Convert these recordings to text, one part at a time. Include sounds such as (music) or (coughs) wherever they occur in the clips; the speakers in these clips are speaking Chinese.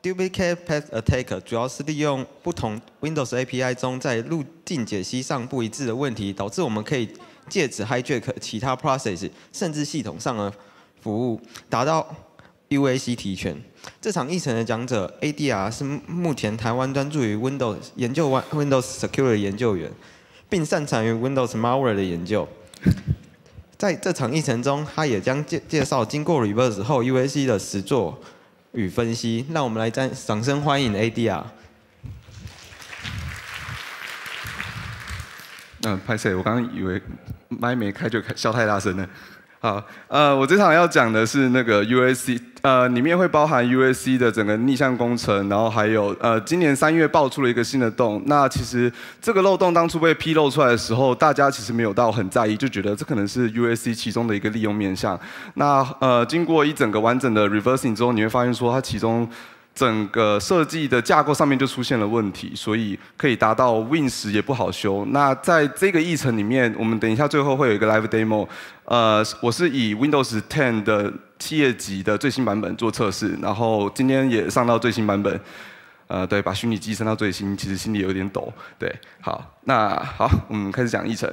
Dubic a Path Attack 主要是利用不同 Windows API 中在路径解析上不一致的问题，导致我们可以借此 Hijack 其他 Process，甚至系统上的服务，达到 UAC 提权。这场议程的讲者 ADR 是目前台湾专注于 Windows 研究、Windows Secure 研究员，并擅长于 Windows Malware 的研究。在这场议程中，他也将介介绍经过 Reverse 后 UAC 的实作。与分析，那我们来赞，掌声欢迎 ADR。嗯，拍摄，我刚刚以为麦没开，就开笑太大声了。好，呃，我这场要讲的是那个 UAC，呃，里面会包含 UAC 的整个逆向工程，然后还有，呃，今年三月爆出了一个新的洞。那其实这个漏洞当初被披露出来的时候，大家其实没有到很在意，就觉得这可能是 UAC 其中的一个利用面向。那呃，经过一整个完整的 reversing 之后，你会发现说它其中。整个设计的架构上面就出现了问题，所以可以达到 w i n 十也不好修。那在这个议程里面，我们等一下最后会有一个 live demo。呃，我是以 Windows 10的企业级的最新版本做测试，然后今天也上到最新版本。呃，对，把虚拟机升到最新，其实心里有点抖。对，好，那好，我们开始讲议程。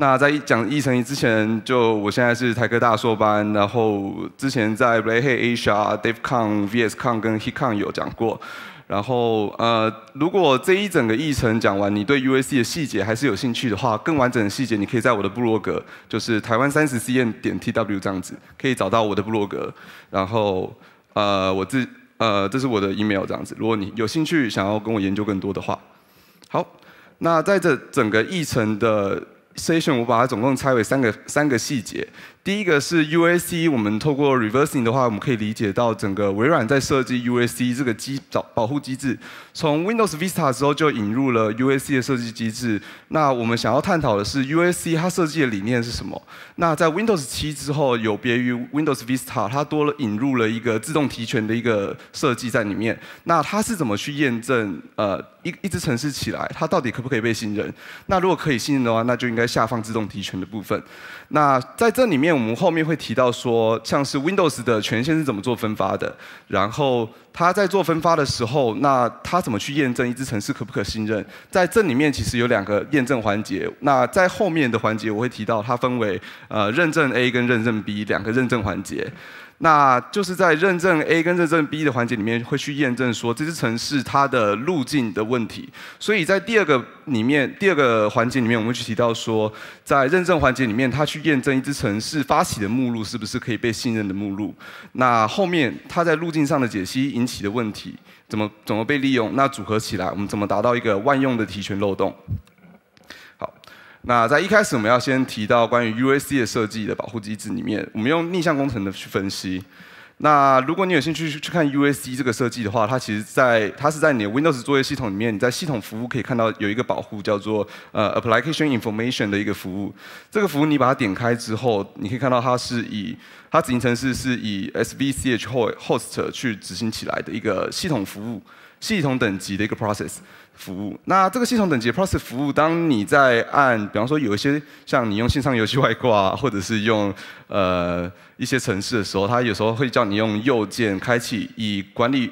那在讲议程之前，就我现在是台科大硕班，然后之前在 Rehe Asia、DevCon、VSCon 跟 HeCon 有讲过。然后呃，如果这一整个议程讲完，你对 UAC 的细节还是有兴趣的话，更完整的细节你可以在我的部落格，就是台湾三十 cn 点 tw 这样子，可以找到我的部落格。然后呃，我自呃，这是我的 email 这样子。如果你有兴趣想要跟我研究更多的话，好，那在这整个议程的。s t i o n 我把它总共拆为三个三个细节。第一个是 UAC，我们透过 reversing 的话，我们可以理解到整个微软在设计 UAC 这个机保保护机制。从 Windows Vista 之后就引入了 UAC 的设计机制。那我们想要探讨的是 UAC 它设计的理念是什么？那在 Windows 七之后，有别于 Windows Vista，它多了引入了一个自动提权的一个设计在里面。那它是怎么去验证呃一一只程式起来，它到底可不可以被信任？那如果可以信任的话，那就应该下放自动提权的部分。那在这里面。我们后面会提到说，像是 Windows 的权限是怎么做分发的，然后它在做分发的时候，那它怎么去验证一只程式可不可信任？在这里面其实有两个验证环节，那在后面的环节我会提到，它分为呃认证 A 跟认证 B 两个认证环节。那就是在认证 A 跟认证 B 的环节里面，会去验证说这只城市它的路径的问题。所以在第二个里面，第二个环节里面，我们去提到说，在认证环节里面，它去验证一只城市发起的目录是不是可以被信任的目录。那后面它在路径上的解析引起的问题，怎么怎么被利用？那组合起来，我们怎么达到一个万用的提权漏洞？那在一开始，我们要先提到关于 USC 的设计的保护机制里面，我们用逆向工程的去分析。那如果你有兴趣去看 USC 这个设计的话，它其实，在它是在你的 Windows 作业系统里面，你在系统服务可以看到有一个保护叫做呃 Application Information 的一个服务。这个服务你把它点开之后，你可以看到它是以它执行程式是以 SVCH_HOST 去执行起来的一个系统服务，系统等级的一个 process。服务，那这个系统等级 Plus 服务，当你在按，比方说有一些像你用线上游戏外挂，或者是用呃一些程式的时候，它有时候会叫你用右键开启，以管理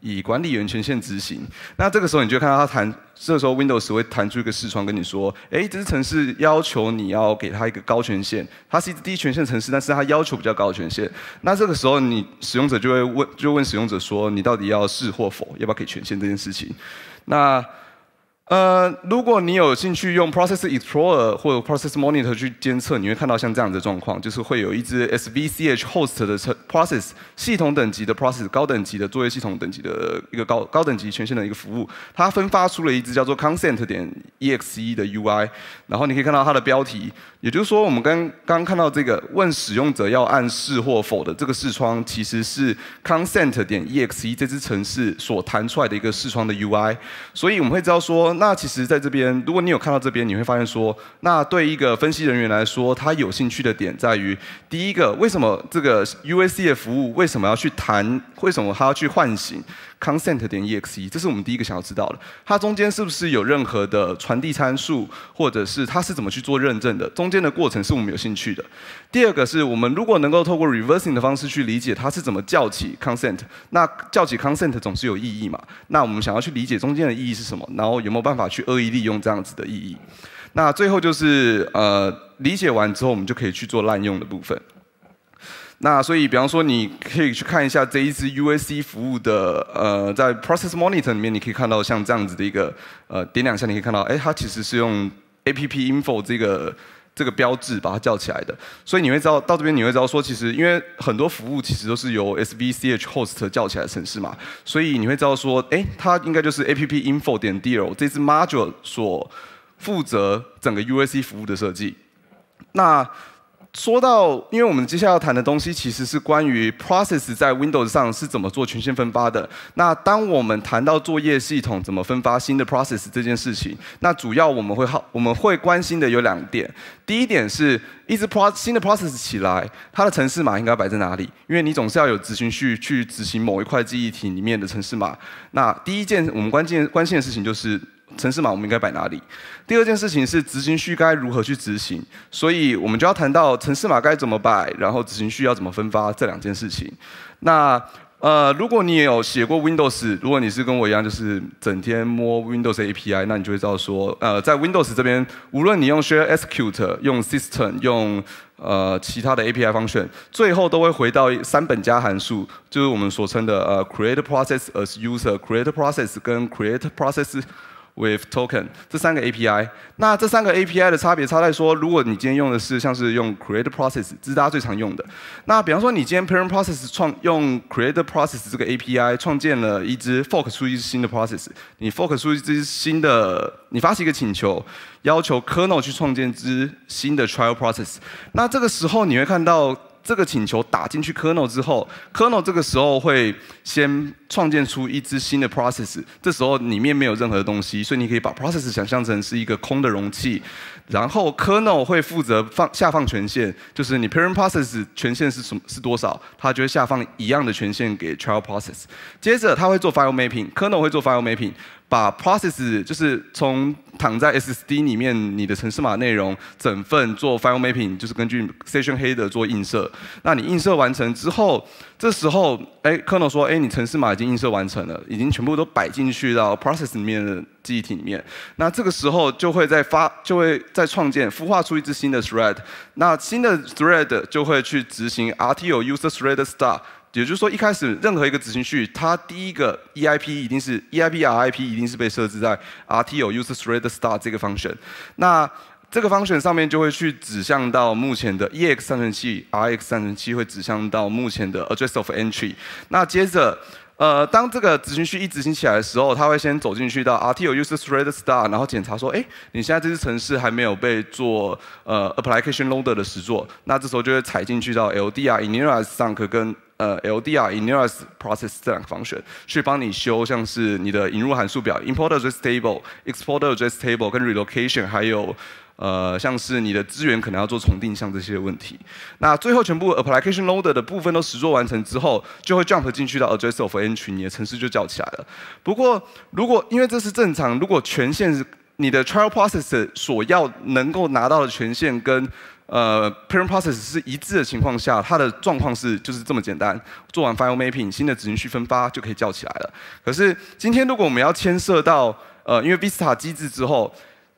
以管理员权限执行。那这个时候你就看到它弹，这时候 Windows 会弹出一个视窗跟你说，哎，这是程式要求你要给它一个高权限，它是一低权限程式，但是它要求比较高的权限。那这个时候你使用者就会问，就问使用者说，你到底要是或否，要不要给权限这件事情？那，呃，如果你有兴趣用 Process Explorer 或者 Process Monitor 去监测，你会看到像这样的状况，就是会有一只 SVCH Host 的 Process 系统等级的 Process 高等级的作业系统等级的一个高高等级权限的一个服务，它分发出了一只叫做 Consent 点 EXE 的 UI，然后你可以看到它的标题。也就是说，我们刚刚看到这个问使用者要按是或否的这个视窗，其实是 Consent 点 E X e 这支程式所弹出来的一个视窗的 U I。所以我们会知道说，那其实在这边，如果你有看到这边，你会发现说，那对一个分析人员来说，他有兴趣的点在于，第一个，为什么这个 U A C 的服务为什么要去弹，为什么他要去唤醒？Consent 点 exe，这是我们第一个想要知道的，它中间是不是有任何的传递参数，或者是它是怎么去做认证的？中间的过程是我们有兴趣的。第二个是我们如果能够透过 reversing 的方式去理解它是怎么叫起 consent，那叫起 consent 总是有意义嘛？那我们想要去理解中间的意义是什么，然后有没有办法去恶意利用这样子的意义？那最后就是呃，理解完之后我们就可以去做滥用的部分。那所以，比方说，你可以去看一下这一支 USC 服务的，呃，在 Process Monitor 里面，你可以看到像这样子的一个，呃，点两下你可以看到，哎，它其实是用 App Info 这个这个标志把它叫起来的。所以你会知道到这边你会知道说，其实因为很多服务其实都是由 SBCH Host 叫起来程式嘛，所以你会知道说，哎，它应该就是 App Info 点 d a l 这支 Module 所负责整个 USC 服务的设计。那。说到，因为我们接下来要谈的东西，其实是关于 process 在 Windows 上是怎么做权限分发的。那当我们谈到作业系统怎么分发新的 process 这件事情，那主要我们会好，我们会关心的有两点。第一点是，一直 p r o 新的 process 起来，它的程市码应该摆在哪里？因为你总是要有执行序去执行某一块记忆体里面的程市码。那第一件我们关键关心的事情就是。城市码我们应该摆哪里？第二件事情是执行序该如何去执行，所以我们就要谈到城市码该怎么摆，然后执行序要怎么分发这两件事情。那呃，如果你也有写过 Windows，如果你是跟我一样，就是整天摸 Windows API，那你就会知道说，呃，在 Windows 这边，无论你用 s h a r e Execute、用 System、用呃其他的 API function，最后都会回到三本加函数，就是我们所称的呃 Create Process as User、Create Process 跟 Create Process。With token，这三个 API，那这三个 API 的差别，差在说，如果你今天用的是像是用 create process，这是大家最常用的。那比方说，你今天 parent process 创用 create process 这个 API 创建了一只 fork 出一只新的 process，你 fork 出一只新的，你发起一个请求，要求 kernel 去创建只新的 t r i a l process，那这个时候你会看到。这个请求打进去 kernel 之后，kernel 这个时候会先创建出一支新的 process，这时候里面没有任何东西，所以你可以把 process 想象成是一个空的容器。然后 kernel 会负责放下放权限，就是你 parent process 权限是什么是多少，它就会下放一样的权限给 child process。接着它会做 file mapping，kernel 会做 file mapping。把 process 就是从躺在 SSD 里面你的程式码内容整份做 file mapping，就是根据 session header 做映射。那你映射完成之后，这时候，哎，kernel 说，哎，你程式码已经映射完成了，已经全部都摆进去到 process 里面的记忆体里面。那这个时候就会再发，就会再创建孵化出一只新的 thread。那新的 thread 就会去执行 rtio user thread start。也就是说，一开始任何一个执行序，它第一个 EIP 一定是 EIP RIP 一定是被设置在 RTO User Thread Start 这个 function。那这个 function 上面就会去指向到目前的 EX 上升器 RX 上升器会指向到目前的 Address of Entry。那接着，呃，当这个执行序一执行起来的时候，它会先走进去到 RTO User Thread Start，然后检查说，诶，你现在这支城市还没有被做呃 Application Loader 的实作，那这时候就会踩进去到 LDR i n i t i a l i s e 上课跟呃，LDR、i n i t a l s Process 这两个方 n 去帮你修，像是你的引入函数表 （Import Address Table）、Export Address Table 跟 Relocation，还有呃，像是你的资源可能要做重定向这些问题。那最后全部 Application Loader 的部分都实作完成之后，就会 Jump 进去到 Address of Entry，你的程式就叫起来了。不过如果因为这是正常，如果权限你的 t r i a l Process 所要能够拿到的权限跟呃，parent process 是一致的情况下，它的状况是就是这么简单，做完 file mapping，新的指程序分发就可以叫起来了。可是今天如果我们要牵涉到呃，因为 Vista 机制之后。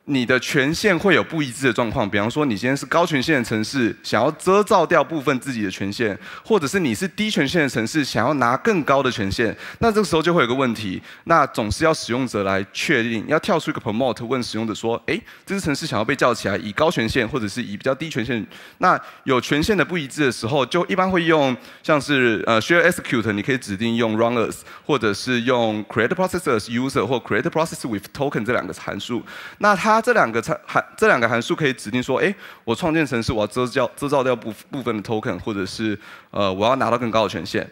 你的权限会有不一致的状况，比方说你今天是高权限的城市，想要遮罩掉部分自己的权限，或者是你是低权限的城市，想要拿更高的权限，那这个时候就会有个问题，那总是要使用者来确定，要跳出一个 p r o m o t e 问使用者说，哎，这个城市想要被叫起来以高权限，或者是以比较低权限，那有权限的不一致的时候，就一般会用像是呃 s h a r e execute，你可以指定用 runners，或者是用 create p r o c e s s r s user 或 create process with token 这两个函数，那它。它这两个参函，这两个函数可以指定说，哎，我创建城市，我要遮掉、遮罩掉部部分的 token，或者是，呃，我要拿到更高的权限。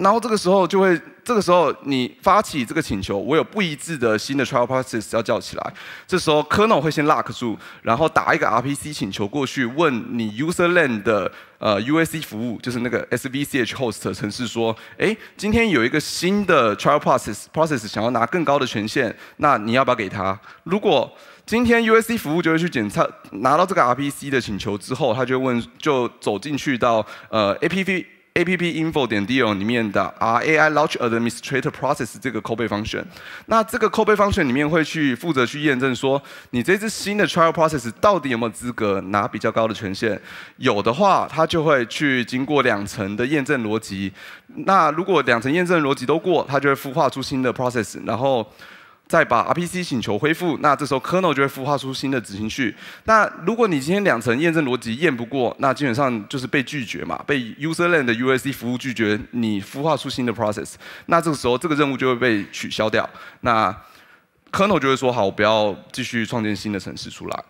然后这个时候就会，这个时候你发起这个请求，我有不一致的新的 trial process 要叫起来，这时候 kernel 会先 lock 住，然后打一个 RPC 请求过去，问你 user land 的呃 USC 服务，就是那个 SVCH host 城市说，哎，今天有一个新的 trial process process 想要拿更高的权限，那你要不要给他？如果今天 USC 服务就会去检测，拿到这个 RPC 的请求之后，他就问，就走进去到呃 APV。A P P Info 点 Deal 里面的 R A I Launch Administrator Process 这个扣 i o n 那这个扣 i o n 里面会去负责去验证说，你这支新的 Trial Process 到底有没有资格拿比较高的权限，有的话，它就会去经过两层的验证逻辑，那如果两层验证逻辑都过，它就会孵化出新的 Process，然后。再把 RPC 请求恢复，那这时候 kernel 就会孵化出新的执行序。那如果你今天两层验证逻辑验不过，那基本上就是被拒绝嘛，被 user land 的 USC 服务拒绝。你孵化出新的 process，那这个时候这个任务就会被取消掉。那 kernel 就会说好，我不要继续创建新的程式出来。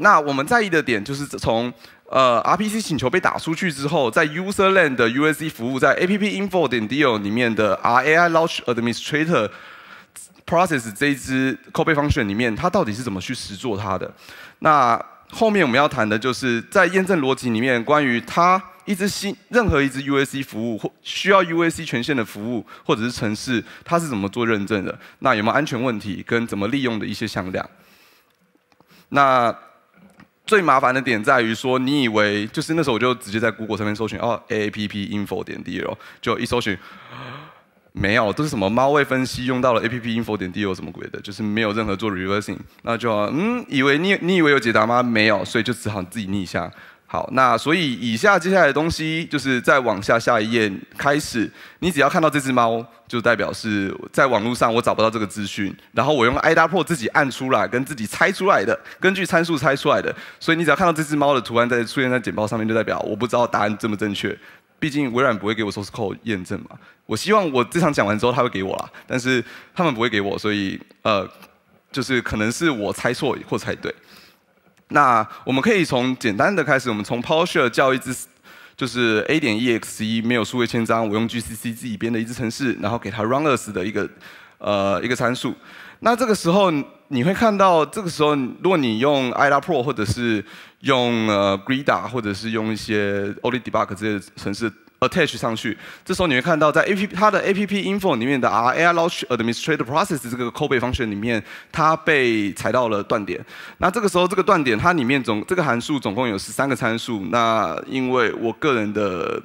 那我们在意的点就是从呃 RPC 请求被打出去之后，在 user land 的 USC 服务在 app info 点 deal 里面的 RAI launch administrator。Process 这一支 copy function 里面，它到底是怎么去实做它的？那后面我们要谈的就是在验证逻辑里面，关于它一支新任何一支 USC 服务或需要 USC 权限的服务或者是城市，它是怎么做认证的？那有没有安全问题跟怎么利用的一些向量？那最麻烦的点在于说，你以为就是那时候我就直接在 Google 上面搜寻哦，A P P Info 点 D O 就一搜寻。没有，都是什么猫位分析，用到了 A P P Info 点 D 有什么鬼的？就是没有任何做 Reversing，那就嗯，以为你你以为有解答吗？没有，所以就只好自己逆下。好，那所以以下接下来的东西，就是再往下下一页开始。你只要看到这只猫，就代表是在网络上我找不到这个资讯，然后我用 i d a Pro 自己按出来，跟自己猜出来的，根据参数猜出来的。所以你只要看到这只猫的图案在出现在简报上面，就代表我不知道答案正不正确。毕竟微软不会给我 Source Code 验证嘛，我希望我这场讲完之后他会给我啦，但是他们不会给我，所以呃，就是可能是我猜错或猜对。那我们可以从简单的开始，我们从 PowerShell 叫一支就是 A 点 EXE 没有数位千章，我用 GCC 自己编的一支程式，然后给它 Runners 的一个呃一个参数。那这个时候你会看到，这个时候如果你用 i a Pro 或者是用呃 g r i d a 或者是用一些 o l l d d b u g 这些程式 attach 上去，这时候你会看到在 A P p 它的 A P P Info 里面的 R I Launch Administrator Process 这个扣 i 方 n 里面，它被踩到了断点。那这个时候这个断点它里面总这个函数总共有十三个参数，那因为我个人的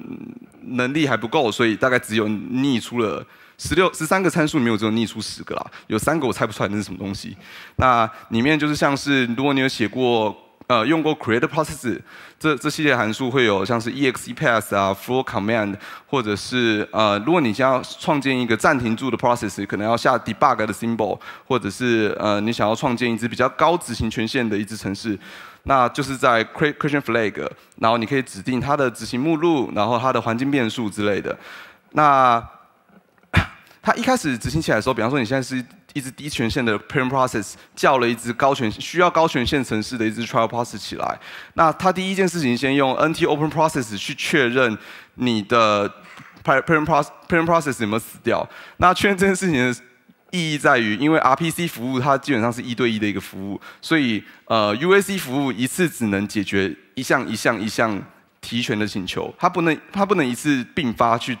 能力还不够，所以大概只有逆出了十六十三个参数，没有只有逆出十个啦，有三个我猜不出来那是什么东西。那里面就是像是如果你有写过。呃，用过 create process 这这系列函数会有像是 exe p a s s 啊，full command，或者是呃，如果你想要创建一个暂停住的 process，可能要下 debug 的 symbol，或者是呃，你想要创建一只比较高执行权限的一只程式，那就是在 create creation flag，然后你可以指定它的执行目录，然后它的环境变数之类的。那 (coughs) 它一开始执行起来的时候，比方说你现在是一只低权限的 parent process 叫了一只高权需要高权限程式的一只 t r i a l process 起来。那他第一件事情先用 NT Open Process 去确认你的 parent process parent process 有没有死掉。那确认这件事情的意义在于，因为 RPC 服务它基本上是一对一的一个服务，所以呃 UAC 服务一次只能解决一项一项一项提权的请求，它不能它不能一次并发去。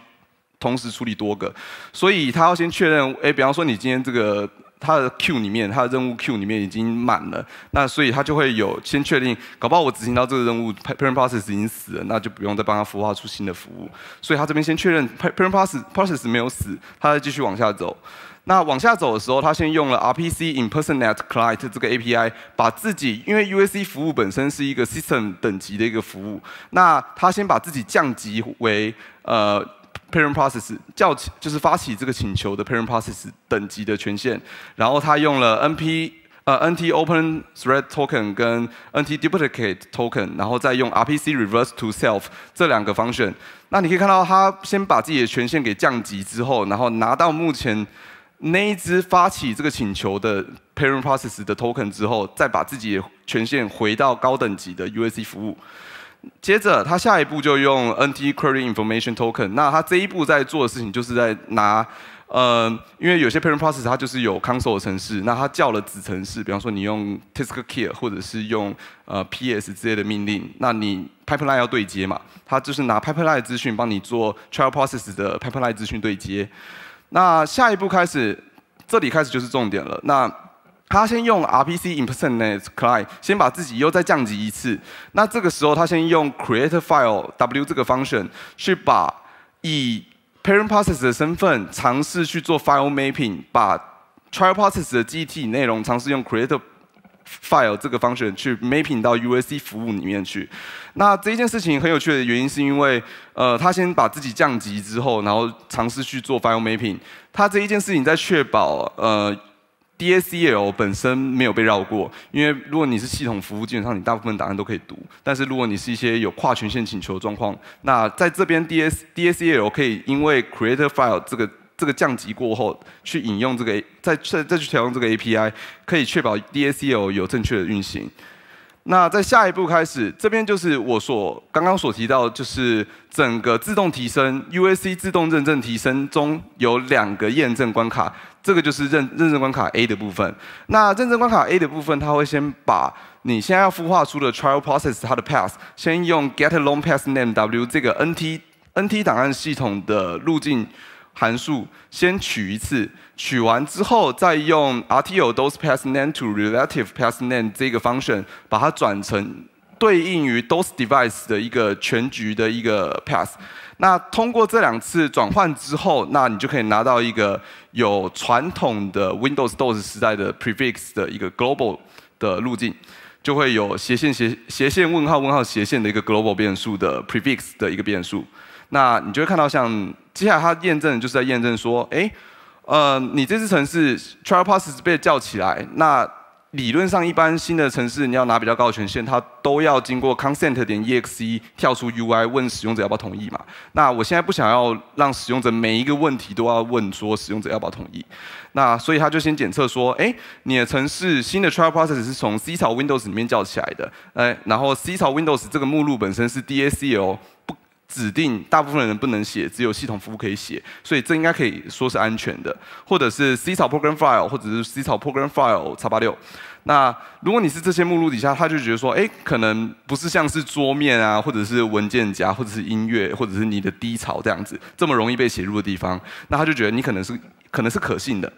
同时处理多个，所以他要先确认，哎，比方说你今天这个他的 Q 里面，他的任务 Q 里面已经满了，那所以他就会有先确定，搞不好我执行到这个任务，parent process 已经死了，那就不用再帮他孵化出新的服务。所以他这边先确认 parent process process 没有死，他再继续往下走。那往下走的时候，他先用了 RPC impersonate client 这个 API，把自己因为 USC 服务本身是一个 system 等级的一个服务，那他先把自己降级为呃。Parent process 叫就是发起这个请求的 Parent process 等级的权限，然后他用了 N P 呃 N T Open Thread Token 跟 N T Duplicate Token，然后再用 R P C Reverse To Self 这两个 function。那你可以看到，他先把自己的权限给降级之后，然后拿到目前那一只发起这个请求的 Parent process 的 Token 之后，再把自己的权限回到高等级的 U S C 服务。接着，他下一步就用 NT Query Information Token。那他这一步在做的事情，就是在拿，呃，因为有些 Parent Process 它就是有 Console 城市，那他叫了子城市，比方说你用 Task k a r e 或者是用呃 PS 之类的命令，那你 Pipeline 要对接嘛？他就是拿 Pipeline 资讯帮你做 t r i l Process 的 Pipeline 资讯对接。那下一步开始，这里开始就是重点了。那他先用 RPC i m p e e s o n a t e o n client 先把自己又再降级一次，那这个时候他先用 create file w 这个 function 去把以 parent process 的身份尝试去做 file mapping，把 t r i l process 的 G T 内容尝试用 create file 这个 function 去 mapping 到 U S C 服务里面去。那这一件事情很有趣的原因是因为，呃，他先把自己降级之后，然后尝试去做 file mapping，他这一件事情在确保，呃。d s c l 本身没有被绕过，因为如果你是系统服务，基本上你大部分答案都可以读。但是如果你是一些有跨权限请求的状况，那在这边 d s d s c l 可以因为 CreateFile 这个这个降级过后，去引用这个再再再去调用这个 API，可以确保 d s c l 有正确的运行。那在下一步开始，这边就是我所刚刚所提到，就是整个自动提升 UAC 自动认证提升中有两个验证关卡，这个就是认认证关卡 A 的部分。那认证关卡 A 的部分，它会先把你现在要孵化出的 trial process 它的 path，先用 get long path name w 这个 NT NT 档案系统的路径。函数先取一次，取完之后再用 r t o s d o s e p a s s n a m e t o r e l a t i v e p a s s n a m e 这个 function 把它转成对应于 `dos_device` e 的一个全局的一个 p a s s 那通过这两次转换之后，那你就可以拿到一个有传统的 Windows DOS 时代的 prefix 的一个 global 的路径，就会有斜线斜斜线问号问号斜线的一个 global 变数的 prefix 的一个变数。那你就会看到，像接下来它验证就是在验证说，哎，呃，你这次城市 trial p r s e s 被叫起来，那理论上一般新的城市你要拿比较高的权限，它都要经过 consent 点 exe 跳出 UI 问使用者要不要同意嘛。那我现在不想要让使用者每一个问题都要问说使用者要不要同意，那所以他就先检测说，哎，你的城市新的 trial process 是从 C 朝 Windows 里面叫起来的，哎，然后 C 朝 Windows 这个目录本身是 DACL 不。指定大部分人不能写，只有系统服务可以写，所以这应该可以说是安全的，或者是 C 草 program file，或者是 C 草 program file 叉八六。那如果你是这些目录底下，他就觉得说，哎，可能不是像是桌面啊，或者是文件夹，或者是音乐，或者是你的低潮这样子，这么容易被写入的地方，那他就觉得你可能是可能是可信的。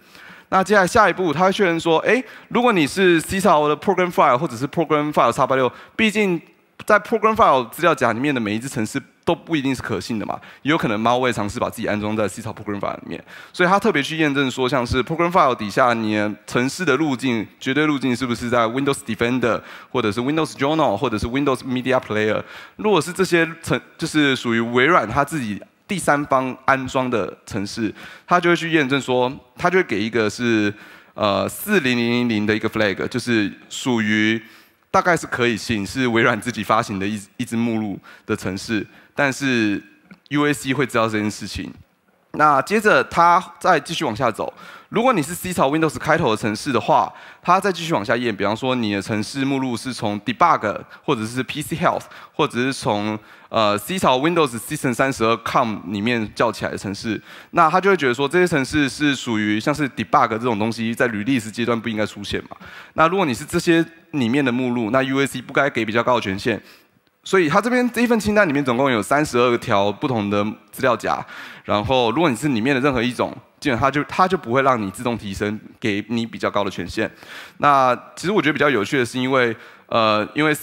那接下来下一步，他会确认说，哎，如果你是 C 草的 program file，或者是 program file 叉八六，毕竟在 program file 资料夹里面的每一只程式。都不一定是可信的嘛，有可能猫会尝试把自己安装在 C 草 program file 里面，所以它特别去验证说，像是 program file 底下你程市的路径，绝对路径是不是在 Windows Defender 或者是 Windows Journal 或者是 Windows Media Player，如果是这些程就是属于微软他自己第三方安装的程市，它就会去验证说，它就会给一个是呃四零零零零的一个 flag，就是属于大概是可以信，是微软自己发行的一一支目录的程市。但是，UAC 会知道这件事情。那接着它再继续往下走。如果你是 C 朝 Windows 开头的城市的话，它再继续往下验。比方说，你的城市目录是从 Debug 或者是 PC Health 或者是从呃 C 朝 Windows System32.com 里面叫起来的城市，那它就会觉得说这些城市是属于像是 Debug 这种东西在履历史阶段不应该出现嘛。那如果你是这些里面的目录，那 UAC 不该给比较高的权限。所以它这边这一份清单里面总共有三十二条不同的资料夹，然后如果你是里面的任何一种，基本它就它就不会让你自动提升，给你比较高的权限。那其实我觉得比较有趣的是，因为呃，因为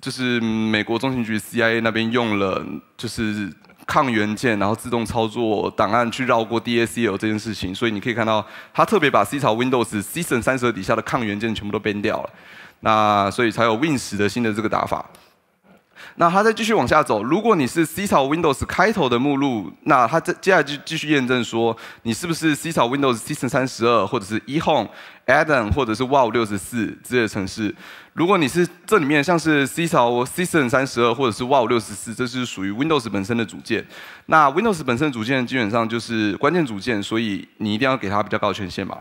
就是美国中情局 CIA 那边用了就是抗原件，然后自动操作档案去绕过 DASL 这件事情，所以你可以看到他特别把 C 槽 Windows s e a s o n 三十底下的抗原件全部都编掉了，那所以才有 Win 十的新的这个打法。那它再继续往下走，如果你是 C:\Windows 开头的目录，那它再接下来就继续验证说你是不是 C:\Windows\system32 或者是 \home\Adam 或者是 \wow64 这些城市，如果你是这里面像是 c 槽 s y s t e m 3 2或者是 \wow64，这是属于 Windows 本身的组件。那 Windows 本身的组件基本上就是关键组件，所以你一定要给它比较高的权限嘛。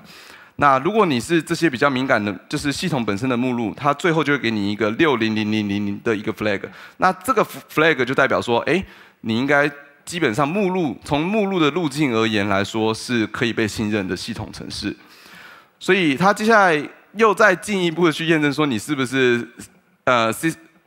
那如果你是这些比较敏感的，就是系统本身的目录，它最后就会给你一个六零零零零零的一个 flag。那这个 flag 就代表说，哎，你应该基本上目录从目录的路径而言来说是可以被信任的系统程式。所以它接下来又再进一步的去验证说你是不是呃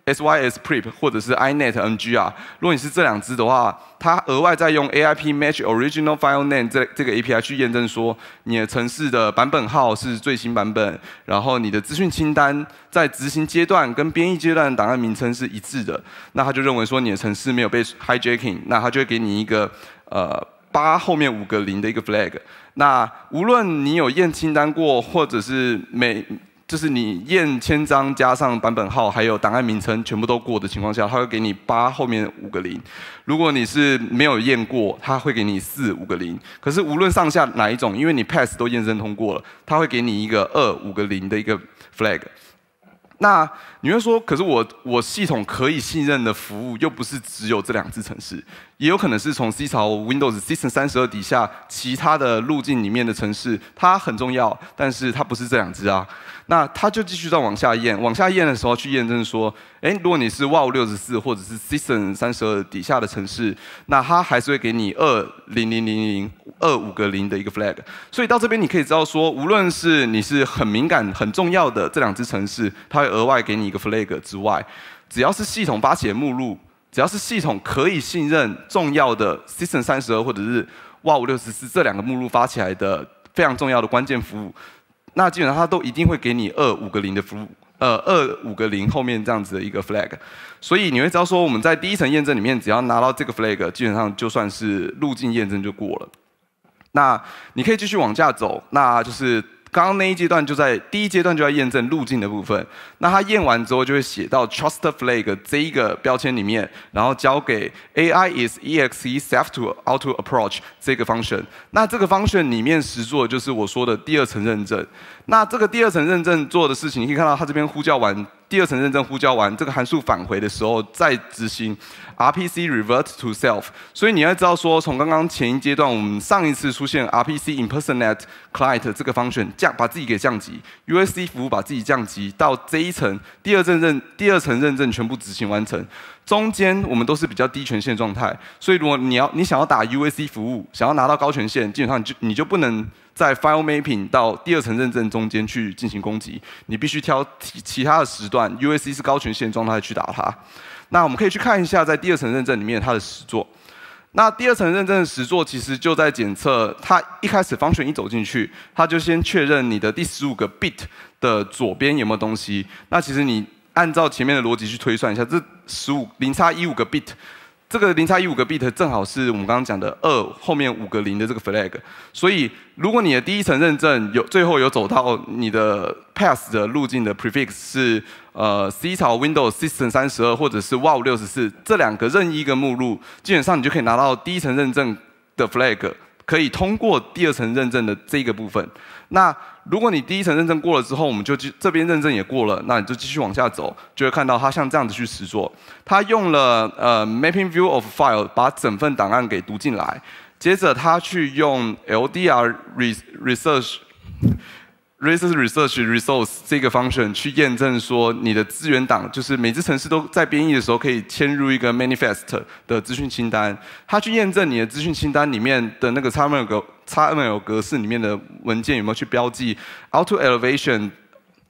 SYSprep 或者是 inetng 啊，如果你是这两支的话，它额外再用 AIP match original file name 这这个 API 去验证说你的城市的版本号是最新版本，然后你的资讯清单在执行阶段跟编译阶段的档案名称是一致的，那它就认为说你的城市没有被 hijacking，那它就会给你一个呃八后面五个零的一个 flag。那无论你有验清单过或者是每就是你验签章加上版本号还有档案名称全部都过的情况下，他会给你八后面五个零。如果你是没有验过，他会给你四五个零。可是无论上下哪一种，因为你 pass 都验证通过了，他会给你一个二五个零的一个 flag。那你会说，可是我我系统可以信任的服务又不是只有这两支程式，也有可能是从 C 槽 Windows System 十二底下其他的路径里面的城市，它很重要，但是它不是这两支啊。那他就继续再往下验，往下验的时候去验证说，哎，如果你是 wow 六十四或者是 system 三十二底下的城市，那他还是会给你二零零零零二五个零的一个 flag。所以到这边你可以知道说，无论是你是很敏感、很重要的这两只城市，它会额外给你一个 flag 之外，只要是系统发起来目录，只要是系统可以信任重要的 system 三十二或者是 wow 六十四这两个目录发起来的非常重要的关键服务。那基本上它都一定会给你二五个零的务，呃二五个零后面这样子的一个 flag，所以你会知道说我们在第一层验证里面只要拿到这个 flag，基本上就算是路径验证就过了。那你可以继续往下走，那就是。刚刚那一阶段就在第一阶段就要验证路径的部分，那他验完之后就会写到 trust flag 这一个标签里面，然后交给 AI is exe safe to auto approach 这个 function。那这个 function 里面实做就是我说的第二层认证。那这个第二层认证做的事情，你可以看到它这边呼叫完第二层认证呼叫完这个函数返回的时候，再执行 RPC revert to self。所以你要知道说，从刚刚前一阶段我们上一次出现 RPC impersonate client 这个 function 降把自己给降级 u s c 服务把自己降级到这一层第二层认第二层认证全部执行完成，中间我们都是比较低权限状态，所以如果你要你想要打 u s c 服务，想要拿到高权限，基本上就你就不能。在 file mapping 到第二层认证中间去进行攻击，你必须挑其其他的时段 u s c 是高权限状态去打它。那我们可以去看一下在第二层认证里面它的实作。那第二层认证的实作其实就在检测，它一开始方选一走进去，它就先确认你的第十五个 bit 的左边有没有东西。那其实你按照前面的逻辑去推算一下，这十五零差一五个 bit。这个零差一五个 bit 正好是我们刚刚讲的二后面五个零的这个 flag，所以如果你的第一层认证有最后有走到你的 p a s s 的路径的 prefix 是呃 C 朝 Windows System 三十二或者是 Wow 六十四这两个任意一个目录，基本上你就可以拿到第一层认证的 flag，可以通过第二层认证的这个部分。那如果你第一层认证过了之后，我们就这边认证也过了，那你就继续往下走，就会看到它像这样子去实作。它用了呃 Mapping View of File 把整份档案给读进来，接着它去用 LDR Research。r e s c e research resource 这个 function 去验证说你的资源档，就是每只城市都在编译的时候可以嵌入一个 manifest 的资讯清单，它去验证你的资讯清单里面的那个 xml xml 格式里面的文件有没有去标记 auto elevation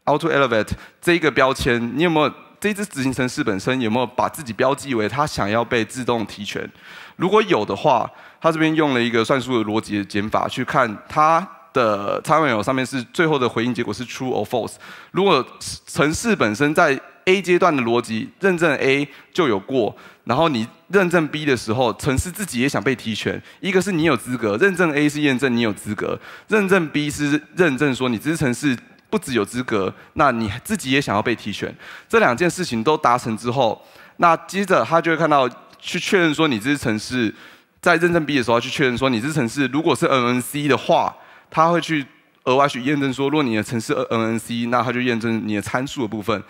auto elevate 这一个标签，你有没有这只执行程式本身有没有把自己标记为它想要被自动提权？如果有的话，它这边用了一个算术的逻辑的减法去看它。的 t e r i a l 上面是最后的回应结果是 true or false。如果城市本身在 A 阶段的逻辑认证 A 就有过，然后你认证 B 的时候，城市自己也想被提权。一个是你有资格，认证 A 是验证你有资格，认证 B 是认证说你这城市不只有资格，那你自己也想要被提权。这两件事情都达成之后，那接着他就会看到去确认说你这城市在认证 B 的时候去确认说你这城市如果是 NNC 的话。他会去额外去验证说，如果你的城市是 NNC，那他就验证你的参数的部分；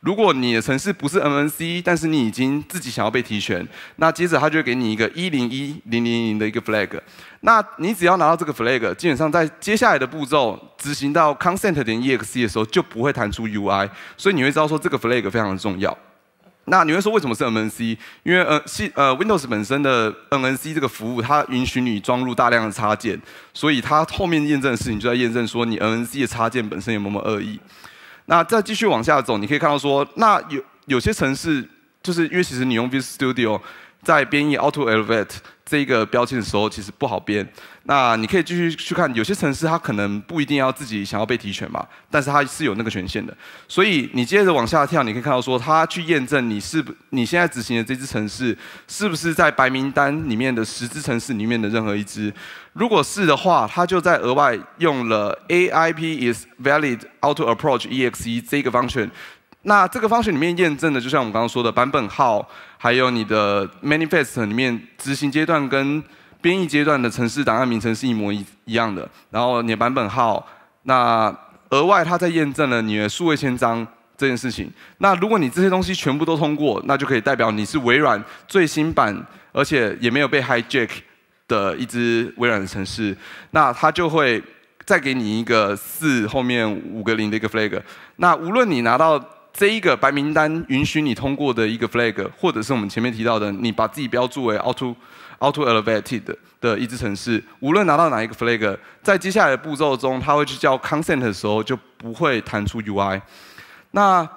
如果你的城市不是 NNC，但是你已经自己想要被提权，那接着他就给你一个一零一零零零的一个 flag。那你只要拿到这个 flag，基本上在接下来的步骤执行到 consent 点 EXC 的时候就不会弹出 UI，所以你会知道说这个 flag 非常的重要。那你会说为什么是 MNC？因为呃系呃 Windows 本身的 MNC 这个服务，它允许你装入大量的插件，所以它后面验证的事情就在验证说你 MNC 的插件本身有没么恶意。那再继续往下走，你可以看到说，那有有些城市就是因为其实你用 Visual Studio 在编译 AutoLVT e 这个标签的时候，其实不好编。那你可以继续去看，有些城市它可能不一定要自己想要被提权嘛，但是它是有那个权限的。所以你接着往下跳，你可以看到说，它去验证你是不你现在执行的这只城市是不是在白名单里面的十只城市里面的任何一只。如果是的话，它就在额外用了 AIP is valid auto approach EXE 这个 function。那这个方式里面验证的，就像我们刚刚说的版本号，还有你的 manifest 里面执行阶段跟。编译阶段的城市档案名称是一模一一样的，然后你的版本号，那额外它在验证了你的数位签章这件事情。那如果你这些东西全部都通过，那就可以代表你是微软最新版，而且也没有被 hijack 的一支微软的城市，那它就会再给你一个四后面五个零的一个 flag。那无论你拿到这一个白名单允许你通过的一个 flag，或者是我们前面提到的你把自己标注为 out o auto elevated 的一支程式，无论拿到哪一个 flag，在接下来的步骤中，它会去叫 consent 的时候就不会弹出 UI。那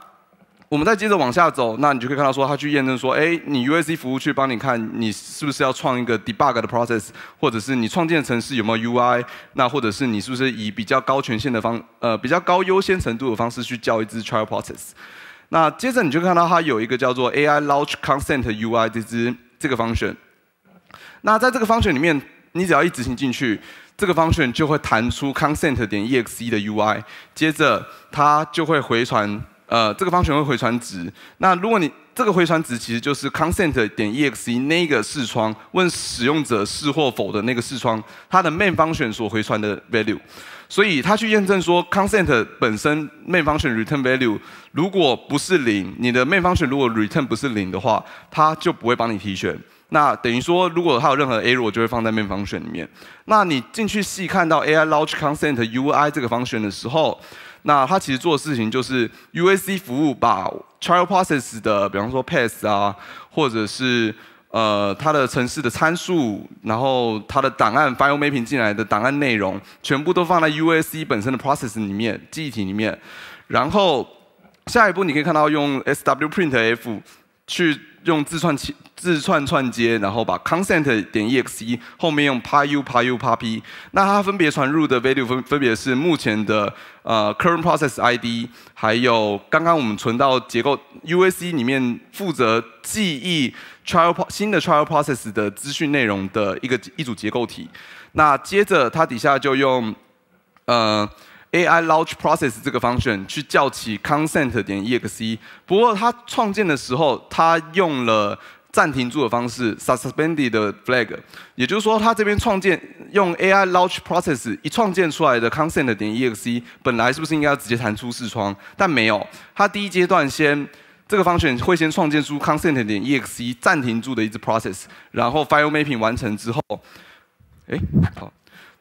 我们再接着往下走，那你就可以看到说，它去验证说，哎，你 UAC 服务去帮你看你是不是要创一个 debug 的 process，或者是你创建的程式有没有 UI，那或者是你是不是以比较高权限的方呃比较高优先程度的方式去叫一支 trial process。那接着你就看到它有一个叫做 AI launch consent UI 这支这个 function。那在这个方选里面，你只要一执行进去，这个方选就会弹出 consent 点 exe 的 UI，接着它就会回传，呃，这个方选会回传值。那如果你这个回传值其实就是 consent 点 exe 那个视窗问使用者是或否的那个视窗，它的 main 方选所回传的 value，所以它去验证说 consent 本身 main 方选 return value 如果不是零，你的 main 方选如果 return 不是零的话，它就不会帮你提选。那等于说，如果它有任何 A 录，我就会放在 main function 里面。那你进去细看到 AI Launch Consent UI 这个 function 的时候，那它其实做的事情就是 UAC 服务把 Trial Process 的，比方说 p a t s 啊，或者是呃它的城市的参数，然后它的档案 File Mapping 进来的档案内容，全部都放在 UAC 本身的 Process 里面记忆体里面。然后下一步你可以看到用 SW Print F 去。用自串自串串接，然后把 consent 点 exe 后面用 p u p u pi p，那它分别传入的 value 分分别是目前的呃 current process id，还有刚刚我们存到结构 u s c 里面负责记忆 trial 新的 trial process 的资讯内容的一个一组结构体，那接着它底下就用呃。AI Launch Process 这个 function 去叫起 Consent 点 exe，不过它创建的时候，它用了暂停住的方式，suspended 的 flag，也就是说，它这边创建用 AI Launch Process 一创建出来的 Consent 点 exe，本来是不是应该要直接弹出视窗？但没有，它第一阶段先这个 function 会先创建出 Consent 点 exe 暂停住的一只 process，然后 file mapping 完成之后，哎，好，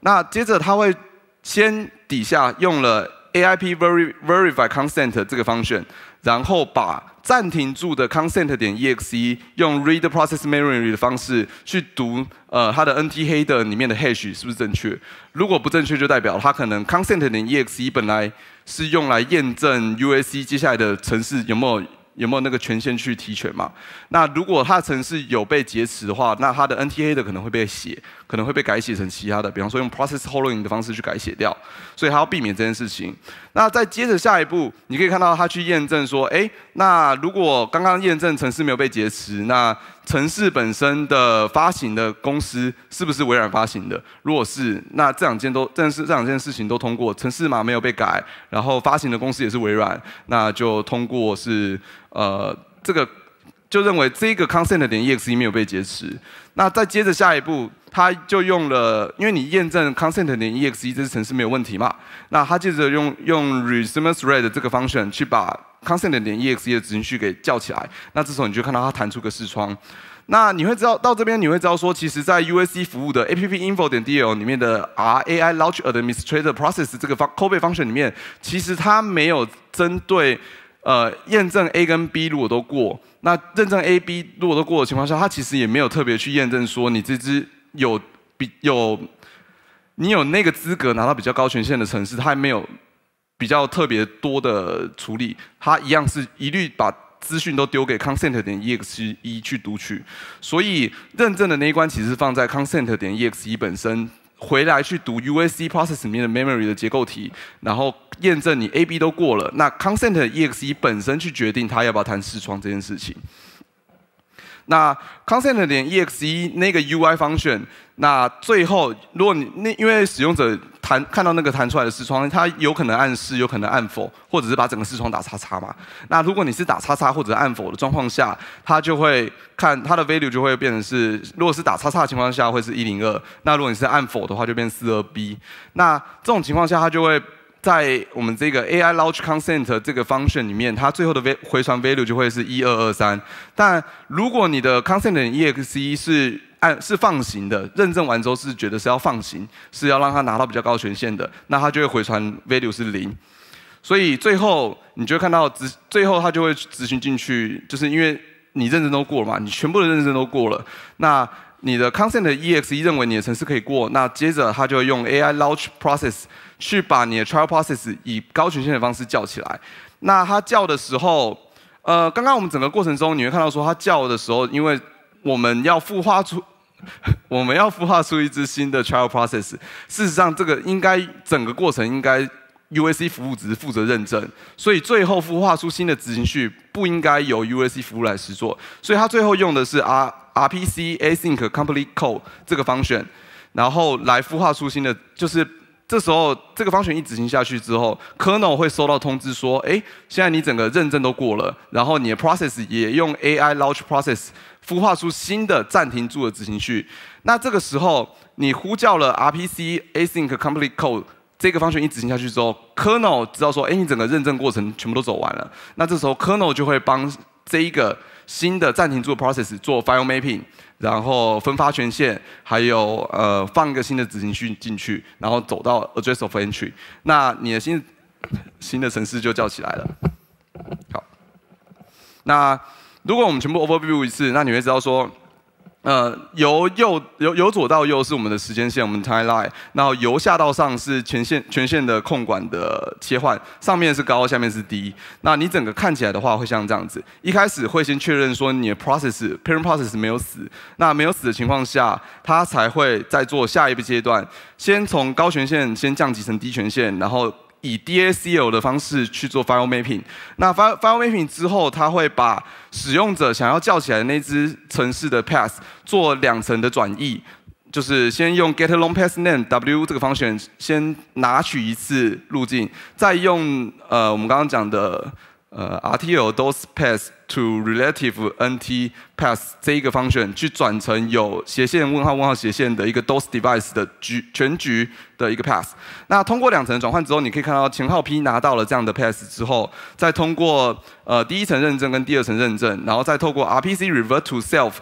那接着它会。先底下用了 A I P verify verify consent 这个 function，然后把暂停住的 consent 点 exe 用 read process memory 的方式去读，呃，它的 N T head 里面的 hash 是不是正确？如果不正确，就代表它可能 consent 点 exe 本来是用来验证 U A C 接下来的程式有没有。有没有那个权限去提权嘛？那如果他的城市有被劫持的话，那他的 NTA 的可能会被写，可能会被改写成其他的，比方说用 process hollowing 的方式去改写掉，所以他要避免这件事情。那再接着下一步，你可以看到他去验证说，哎，那如果刚刚验证城市没有被劫持，那城市本身的发行的公司是不是微软发行的？如果是，那这两件都，但是这两件事情都通过，城市码没有被改，然后发行的公司也是微软，那就通过是，呃，这个就认为这个 consent 点 exe 没有被劫持。那再接着下一步，他就用了，因为你验证 consent 点 exe 这个城市没有问题嘛，那他接着用用 resume read 这个 function 去把。constant 点 e x e 的程序给叫起来，那这时候你就看到它弹出个视窗，那你会知道到这边你会知道说，其实在 USC 服务的 APP info 点 dl 里面的 RAI launch administrator process 这个方 copy function 里面，其实它没有针对呃验证 A 跟 B 如果都过，那认证 A B 如果都过的情况下，它其实也没有特别去验证说你这只有比有你有那个资格拿到比较高权限的城市，它还没有。比较特别多的处理，它一样是一律把资讯都丢给 consent 点 exe 去读取，所以认证的那一关其实放在 consent 点 exe 本身回来去读 usc p r o c e s s 里面的 memory 的结构体，然后验证你 ab 都过了，那 consent exe 本身去决定它要不要谈视窗这件事情。那 consent 点 e x e 那个 UI function，那最后如果你那因为使用者弹看到那个弹出来的视窗，他有可能按是，有可能按否，或者是把整个视窗打叉叉嘛。那如果你是打叉叉或者按否的状况下，它就会看它的 value 就会变成是，如果是打叉叉的情况下会是102，那如果你是按否的话就变 42b，那这种情况下它就会。在我们这个 AI Launch Consent 这个 function 里面，它最后的回传 value 就会是一、二、二、三。但如果你的 Consent e x e 是按是放行的，认证完之后是觉得是要放行，是要让他拿到比较高权限的，那他就会回传 value 是零。所以最后你就看到执，最后他就会执行进去，就是因为你认证都过了嘛，你全部的认证都过了，那。你的 c o n s e n t exe 认为你的程式可以过，那接着它就会用 AI launch process 去把你的 trial process 以高权限的方式叫起来。那它叫的时候，呃，刚刚我们整个过程中你会看到说它叫的时候，因为我们要孵化出 (laughs) 我们要孵化出一只新的 trial process，事实上这个应该整个过程应该。UAC 服务只是负责认证，所以最后孵化出新的执行序不应该由 UAC 服务来实做，所以它最后用的是 R RPC async complete c a d e 这个方选，然后来孵化出新的，就是这时候这个方选一执行下去之后，Kernel 会收到通知说，哎，现在你整个认证都过了，然后你的 process 也用 AI launch process 孵化出新的暂停住的执行序，那这个时候你呼叫了 RPC async complete c a d e 这个方程一执行下去之后，kernel 知道说，哎，你整个认证过程全部都走完了。那这时候 kernel 就会帮这一个新的暂停住 process 做 file mapping，然后分发权限，还有呃放一个新的执行序进去，然后走到 address of entry，那你的新新的程式就叫起来了。好，那如果我们全部 overview 一次，那你会知道说。呃，由右由由左到右是我们的时间线，我们 timeline。然后由下到上是权限权限的控管的切换，上面是高，下面是低。那你整个看起来的话会像这样子，一开始会先确认说你的 process parent process 没有死。那没有死的情况下，它才会再做下一步阶段，先从高权限先降级成低权限，然后。以 DACL 的方式去做 file mapping，那 file file mapping 之后，它会把使用者想要叫起来的那只城市的 p a s s 做两层的转译，就是先用 get long p a s s name w 这个方选先拿取一次路径，再用呃我们刚刚讲的。呃，rtl those p a s s to relative nt p a t s 这一个 function 去转成有斜线问号问号斜线的一个 those device 的局全局的一个 p a t s 那通过两层转换之后，你可以看到前号 P 拿到了这样的 p a t s 之后，再通过呃第一层认证跟第二层认证，然后再透过 RPC revert to self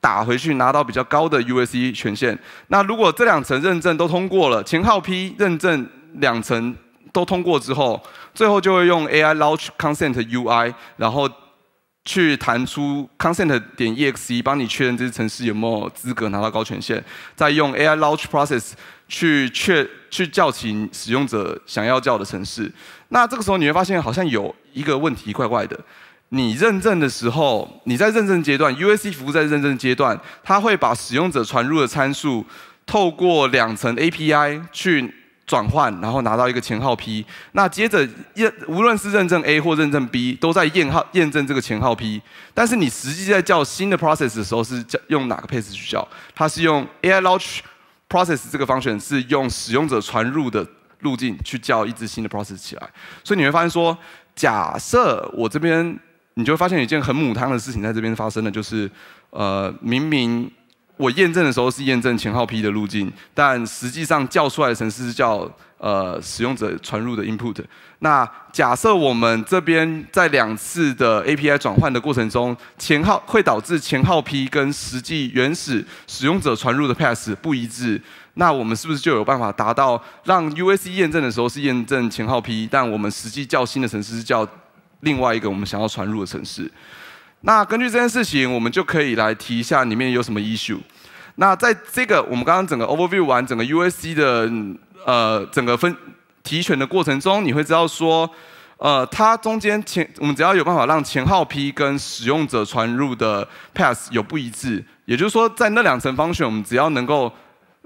打回去拿到比较高的 USC 权限。那如果这两层认证都通过了，前号 P 认证两层。都通过之后，最后就会用 AI Launch Consent UI，然后去弹出 Consent 点 exe 帮你确认这些城市有没有资格拿到高权限，再用 AI Launch Process 去确去叫起使用者想要叫的城市。那这个时候你会发现好像有一个问题怪怪的，你认证的时候，你在认证阶段，USC 服务在认证阶段，它会把使用者传入的参数透过两层 API 去。转换，然后拿到一个前号 P，那接着验，无论是认证 A 或认证 B，都在验号验证这个前号 P。但是你实际在叫新的 process 的时候，是叫用哪个配置去叫？它是用 AI launch process 这个方式，是用使用者传入的路径去叫一支新的 process 起来。所以你会发现说，假设我这边，你就会发现一件很母汤的事情在这边发生了，就是呃，明明。我验证的时候是验证前号 P 的路径，但实际上叫出来的程式是叫呃使用者传入的 input。那假设我们这边在两次的 API 转换的过程中，前号会导致前号 P 跟实际原始使用者传入的 pass 不一致，那我们是不是就有办法达到让 USC 验证的时候是验证前号 P，但我们实际叫新的程式是叫另外一个我们想要传入的程式？那根据这件事情，我们就可以来提一下里面有什么 issue。那在这个我们刚刚整个 overview 完整个 USC 的呃整个分提权的过程中，你会知道说，呃，它中间前我们只要有办法让前号 P 跟使用者传入的 pass 有不一致，也就是说，在那两层 function，我们只要能够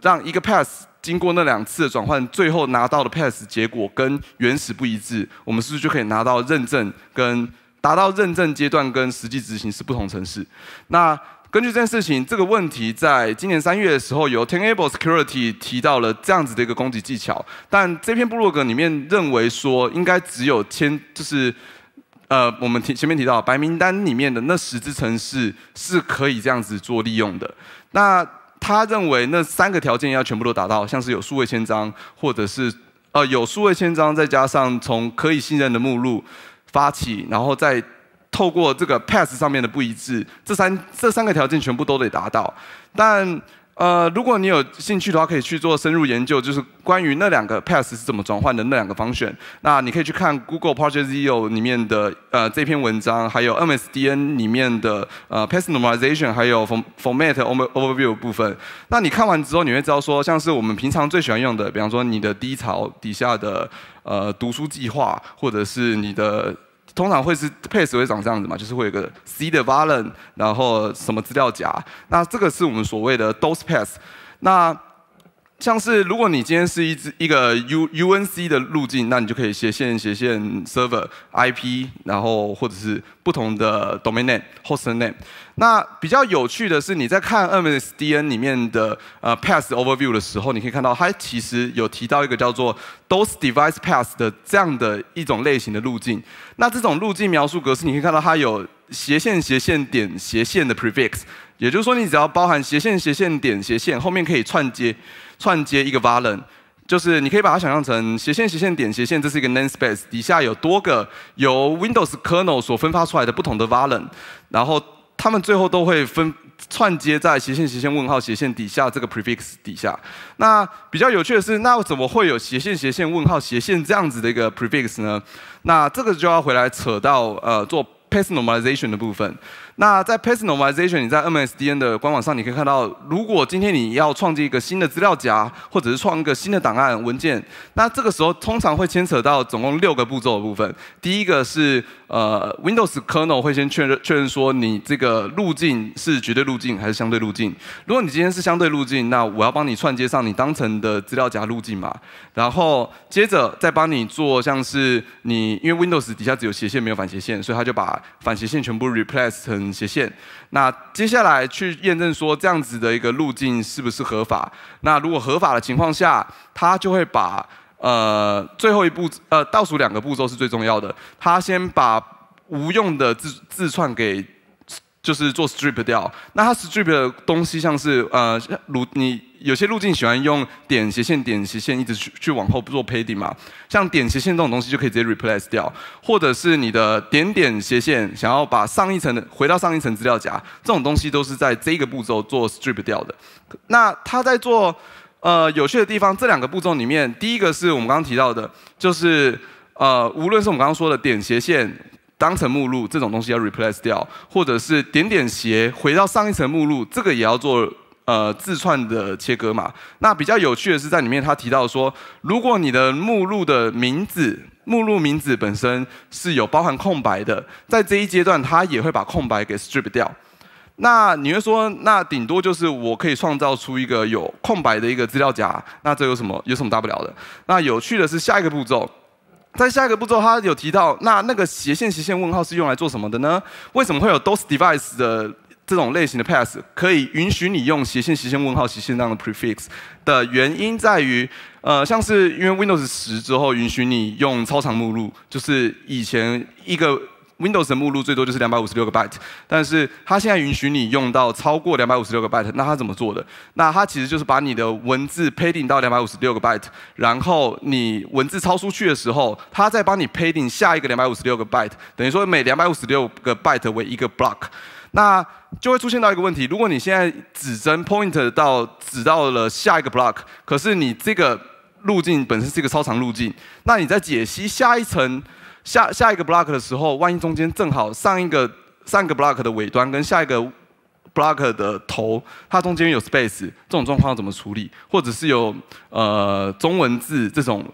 让一个 pass 经过那两次的转换，最后拿到的 pass 结果跟原始不一致，我们是不是就可以拿到认证跟？达到认证阶段跟实际执行是不同层次。那根据这件事情，这个问题在今年三月的时候，由 Tenable Security 提到了这样子的一个攻击技巧。但这篇部落格里面认为说，应该只有签，就是呃，我们提前面提到白名单里面的那十只城市是可以这样子做利用的。那他认为那三个条件要全部都达到，像是有数位签章，或者是呃有数位签章，再加上从可以信任的目录。发起，然后再透过这个 pass 上面的不一致，这三这三个条件全部都得达到，但。呃，如果你有兴趣的话，可以去做深入研究，就是关于那两个 paths 是怎么转换的那两个方选。那你可以去看 Google Project Zero 里面的呃这篇文章，还有 MSDN 里面的呃 p a r s Normalization，还有 Form Format Overview 部分。那你看完之后，你会知道说，像是我们平常最喜欢用的，比方说你的低潮槽底下的呃读书计划，或者是你的。通常会是 p a c e 会长这样子嘛，就是会有个 C 的 v o l e n t 然后什么资料夹，那这个是我们所谓的 DOS p a s s 那。像是如果你今天是一只一个 U U N C 的路径，那你就可以斜线斜线 server IP，然后或者是不同的 domain name host name。那比较有趣的是，你在看 M S D N 里面的呃 p a s s overview 的时候，你可以看到它其实有提到一个叫做 those device p a s s 的这样的一种类型的路径。那这种路径描述格式，你可以看到它有斜线斜线点斜线的 prefix，也就是说你只要包含斜线斜线点斜线，后面可以串接。串接一个 valen，就是你可以把它想象成斜线斜线点斜线，这是一个 name space，底下有多个由 Windows kernel 所分发出来的不同的 valen，然后它们最后都会分串接在斜线斜线问号斜线底下这个 prefix 底下。那比较有趣的是，那怎么会有斜线斜线问号斜线这样子的一个 prefix 呢？那这个就要回来扯到呃做 path normalization 的部分。那在 Personalization，你在 MSDN 的官网上，你可以看到，如果今天你要创建一个新的资料夹，或者是创一个新的档案文件，那这个时候通常会牵扯到总共六个步骤的部分。第一个是，呃，Windows Kernel 会先确认确认说你这个路径是绝对路径还是相对路径。如果你今天是相对路径，那我要帮你串接上你当前的资料夹路径嘛。然后接着再帮你做像是你因为 Windows 底下只有斜线没有反斜线，所以他就把反斜线全部 replace 成斜线。那接下来去验证说这样子的一个路径是不是合法。那如果合法的情况下，他就会把呃最后一步呃倒数两个步骤是最重要的。他先把无用的自自串给就是做 strip 掉。那它 strip 的东西像是呃如你。有些路径喜欢用点斜线点斜线一直去去往后做 p a d g 嘛，像点斜线这种东西就可以直接 replace 掉，或者是你的点点斜线想要把上一层的回到上一层资料夹这种东西都是在这个步骤做 strip 掉的。那它在做呃有趣的地方，这两个步骤里面，第一个是我们刚刚提到的，就是呃无论是我们刚刚说的点斜线当成目录这种东西要 replace 掉，或者是点点斜回到上一层目录，这个也要做。呃，自串的切割嘛。那比较有趣的是，在里面他提到说，如果你的目录的名字，目录名字本身是有包含空白的，在这一阶段，它也会把空白给 strip 掉。那你会说，那顶多就是我可以创造出一个有空白的一个资料夹，那这有什么有什么大不了的？那有趣的是下一个步骤，在下一个步骤，他有提到，那那个斜线斜线问号是用来做什么的呢？为什么会有 those device 的？这种类型的 path 可以允许你用斜线、斜线问号、斜线这样的 prefix 的原因在于，呃，像是因为 Windows 十之后允许你用超长目录，就是以前一个 Windows 的目录最多就是两百五十六个 byte，但是它现在允许你用到超过两百五十六个 byte，那它怎么做的？那它其实就是把你的文字 padding 到两百五十六个 byte，然后你文字超出去的时候，它再帮你 padding 下一个两百五十六个 byte，等于说每两百五十六个 byte 为一个 block。那就会出现到一个问题：如果你现在指针 point 到指到了下一个 block，可是你这个路径本身是一个超长路径，那你在解析下一层、下下一个 block 的时候，万一中间正好上一个上一个 block 的尾端跟下一个 block 的头，它中间有 space，这种状况怎么处理？或者是有呃中文字这种？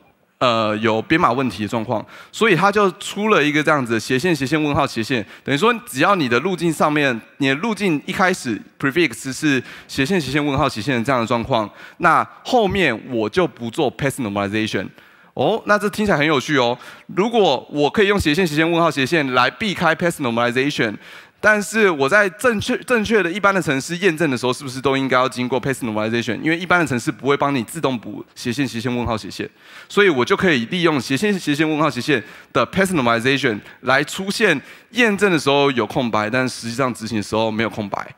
呃，有编码问题的状况，所以他就出了一个这样子斜线斜线问号斜线，等于说只要你的路径上面，你的路径一开始 prefix 是斜线斜线问号斜线这样的状况，那后面我就不做 path normalization 哦。那这听起来很有趣哦，如果我可以用斜线斜线问号斜线来避开 path normalization。但是我在正确正确的一般的城市验证的时候，是不是都应该要经过 personalization？因为一般的城市不会帮你自动补斜线、斜线问号、斜线，所以我就可以利用斜线、斜线问号、斜线的 personalization 来出现验证的时候有空白，但实际上执行的时候没有空白。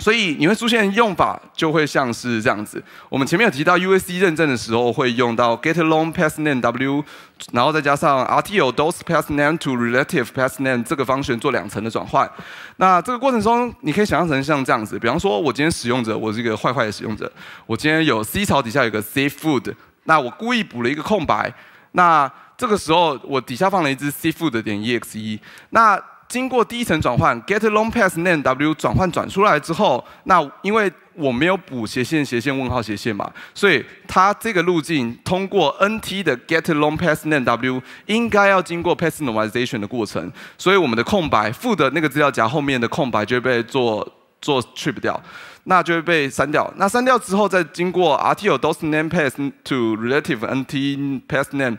所以你会出现用法就会像是这样子。我们前面有提到 u s c 认证的时候会用到 GetLongPathNameW，然后再加上 r t o d o s p a t h n a m e t o r e l a t i v e p a t h n a m e 这个方程做两层的转换。那这个过程中，你可以想象成像这样子。比方说，我今天使用者，我是一个坏坏的使用者，我今天有 C 槽底下有个 C Food，那我故意补了一个空白。那这个时候，我底下放了一支 C Food 点 exe，那经过第一层转换 g e t l o n g p a s s n a m e w 转换转出来之后，那因为我没有补斜线、斜线、问号、斜线嘛，所以它这个路径通过 NT 的 g e t l o n g p a s s n a m e w 应该要经过 p a r s n o r m a l i z a t i o n 的过程，所以我们的空白负的那个资料夹后面的空白就会被做做 t r i p 掉，那就会被删掉。那删掉之后，再经过 r t dos n a m e pass t o r e l a t i v e n t p a t s n a m e